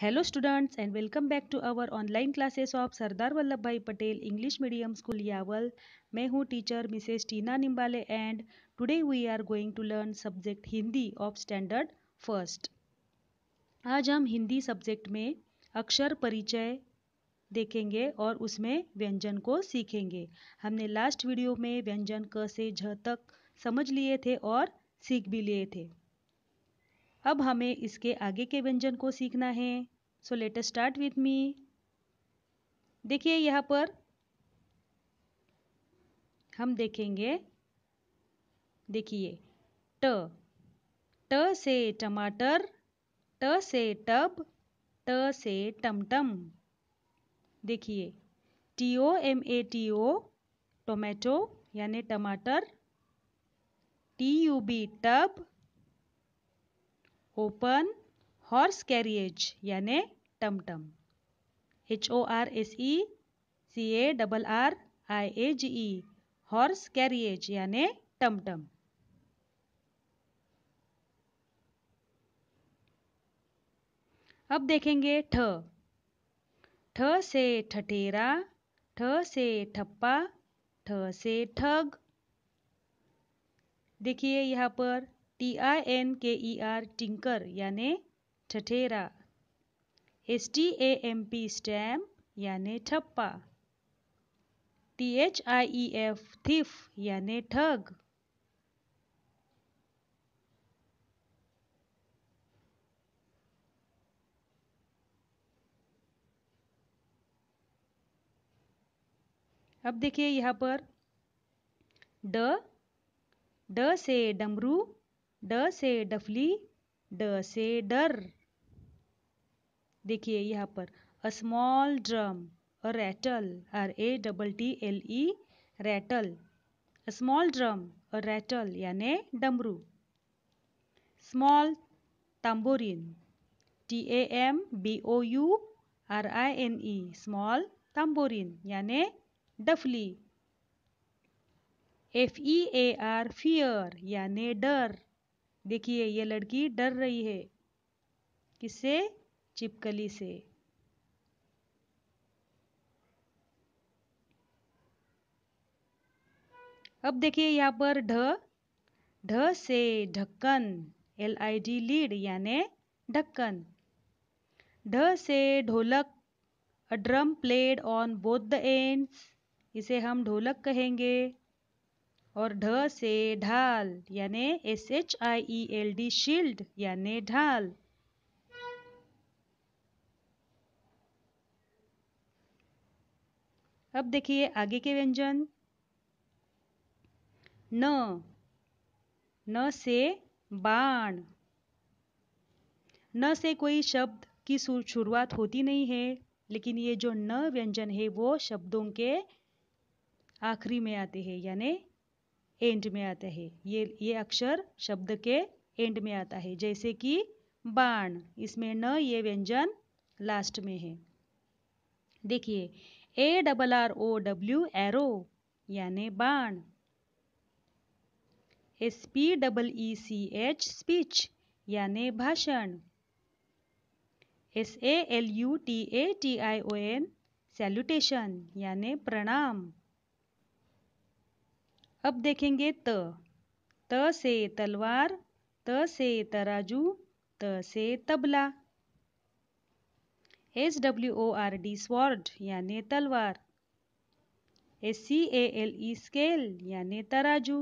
hello students and welcome back to our online classes of Sardar Vallabh Bhai Patel English medium school Yawal मैं हूं teacher Mrs Tina Nimbale and today we are going to learn subject Hindi of standard first आज हम Hindi subject में अक्षर परिचय देखेंगे और उसमें व्यंजन को सीखेंगे हमने लास्ट वीडियो में व्यंजन क से झ तक समझ लिए थे और सीख भी लिए थे अब हमें इसके आगे के व्यंजन को सीखना है so let start with me देखिए यहाँ पर हम देखेंगे देखिए ट ट से टमाटर ट से टब ट से टमटम देखिए T O M A T O tomato यानी टमाटर T U B tub open horse carriage यानि टमटम H O R S E C A double R I A G E horse carriage यानि टमटम अब देखेंगे ठ ठ से ठठेरा ठ से ठप्पा ठ से ठग देखिए यहाँ पर टी आई एन के ई आर टिंकर यानि ठठेरा S T A M P stamp यानि ठप्पा T H I E F thief यानि ठग अब देखिए यहाँ पर ड ड से डमरू ड से डफली ड से डर देखिए यहाँ पर a small drum a rattle R A double T L E rattle a small drum a rattle यानि डमरू small tambourine T A M B O U R I N E small tambourine यानी डफली F E A R fear यानी डर देखिए ये लड़की डर रही है किससे चिपकली से अब देखिए यहाँ पर ढ ढ से ढक्कन एल आई डी लीड याने ढक्कन ढ से ढोलक a drum played on both the ends इसे हम ढोलक कहेंगे और ढ से ढाल यानी S H I E L D shield यानी ढाल अब देखिए आगे के व्यंजन न न से बाण न से कोई शब्द की शुरुआत होती नहीं है लेकिन ये जो न व्यंजन है वो शब्दों के आखिरी में आते हैं यानी एंड में आता है ये ये अक्षर शब्द के एंड में आता है जैसे कि बाण इसमें न ये व्यंजन लास्ट में है देखिए A double R O W arrow यानी बाण S P double E C H speech यानी भाषण S A L U T A T I O N salutation यानी प्रणाम अब देखेंगे त त से तलवार त से तराजू त से तबला S W O R D sword यानी तलवार S C A L E scale यानी तराजू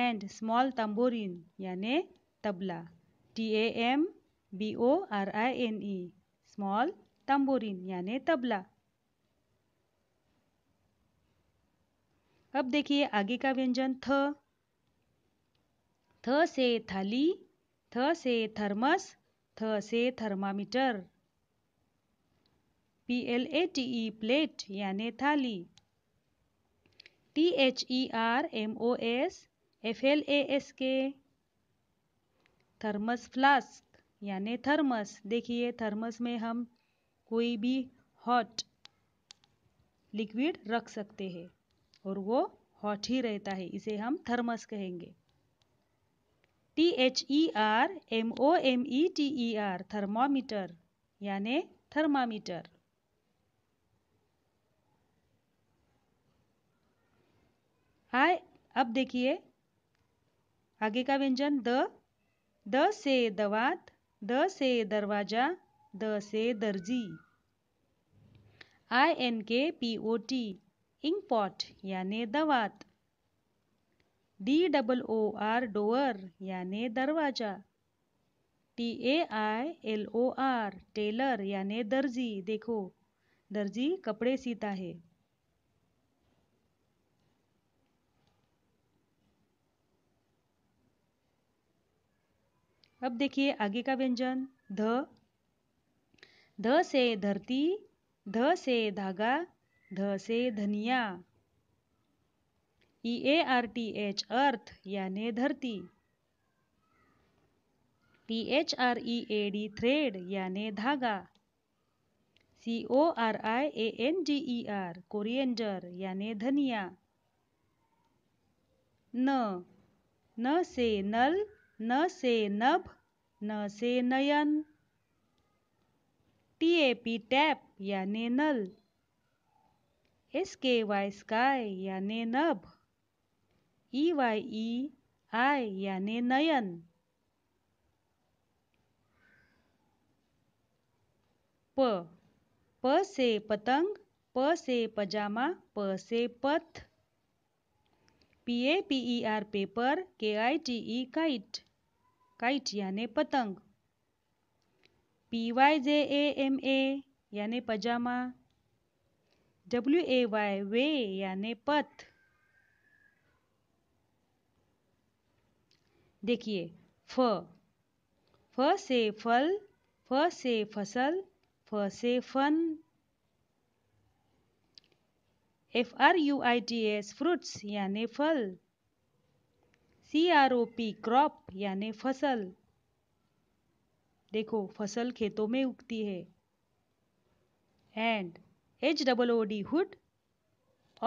एंड स्मॉल तंबोरिन यानि तबला T A M B O R I N E small tambourine यानि तबला अब देखिए आगे का व्यंजन थ थ से थाली थ से थर्मस थ से thermometer P L A T E plate यानी थाली T H E R M O S F L A S K thermos flask यानी थर्मस देखिए थर्मस में हम कोई भी हॉट लिक्विड रख सकते हैं और वो हॉट ही रहता है इसे हम थर्मस कहेंगे T H E R M O M E T E R thermometer यानी थर्मामीटर आए अब देखिए आगे का व्यंजन द द से दवात द से दरवाजा द से दर्जी I N K P O T inkpot यानि दवात D double O R door यानि दरवाज़ा T A I L O R tailor यानि दर्जी देखो दर्जी कपड़े सीता है अब देखिए आगे का व्यंजन ध ध से धरती ध से धागा ध से धनिया E A R T H earth याने धरती T H R E A D thread याने धागा C O R I A N D E R coriander याने धनिया न न से नल न से नभ न से नयन टी ए पी टैप याने नल वाई स्काय याने नभ आय e e याने नयन प प से पतंग प से पजामा प से पथ P A P E R paper K I T E kite kite याने पतंग P Y J A M A याने पजामा डब्ल्यू ए वाई वे यानी पथ देखिए फ फ से फल फ से फसल फ से फन F R U I T S fruits यानी फल C R O P crop यानी फसल देखो फसल खेतों में उगती है and H double O D hood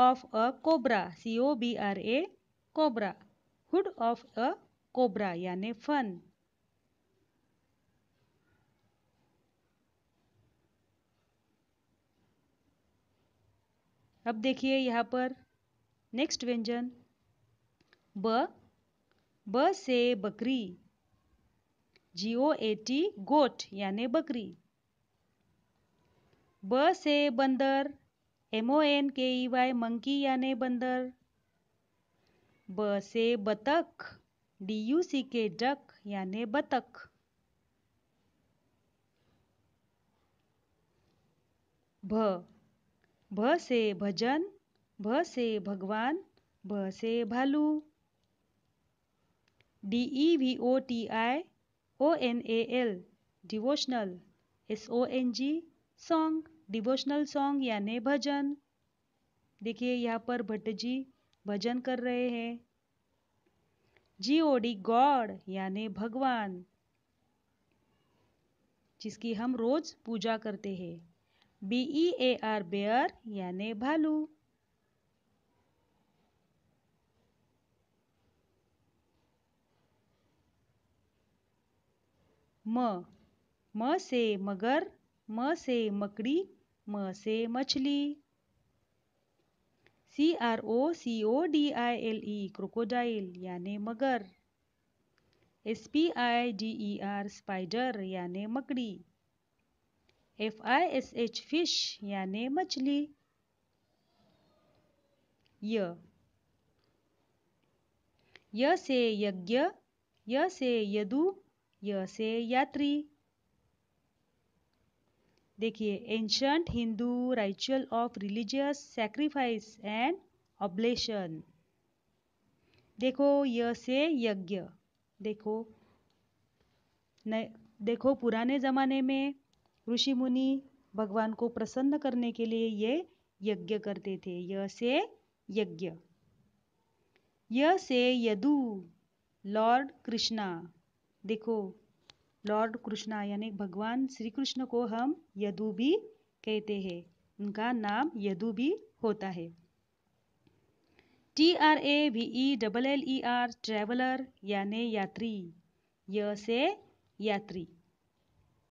of a cobra C O B R A cobra hood of a cobra यानि फन अब देखिए यहाँ पर नेक्स्ट व्यंजन ब ब से बकरी जी ओ ए टी गोट यानी बकरी ब से बंदर एम ओ एन के ई वाई मंकी यानी बंदर ब से बतख D you see K duck यानी बतख भ भ से भजन भ से भगवान भ से भालू D E V O T I O N A L devotional S O N G song devotional song यानी भजन देखिए यहाँ पर भट्ट जी भजन कर रहे हैं जी ओडी गॉड यानी भगवान जिसकी हम रोज पूजा करते हैं बीई ए आर बेयर यानी भालू म म से मगर म से मकड़ी म से मछली C R O C O D I L E crocodile यानि मगर S P I D E R spider यानि मकड़ी F I S H fish यानि मछली य य से यज्ञ य से यदु य से यात्री देखिए ancient Hindu ritual of religious sacrifice and oblation देखो य से यज्ञ देखो न देखो पुराने ज़माने में ऋषि मुनि भगवान को प्रसन्न करने के लिए ये यज्ञ करते थे य से यज्ञ य से यदु लॉर्ड कृष्णा देखो लॉर्ड कृष्णा यानी भगवान श्री कृष्ण को हम यदु भी कहते हैं उनका नाम यदु भी होता है T R A V E double L E R traveller यानी यात्री य से यात्री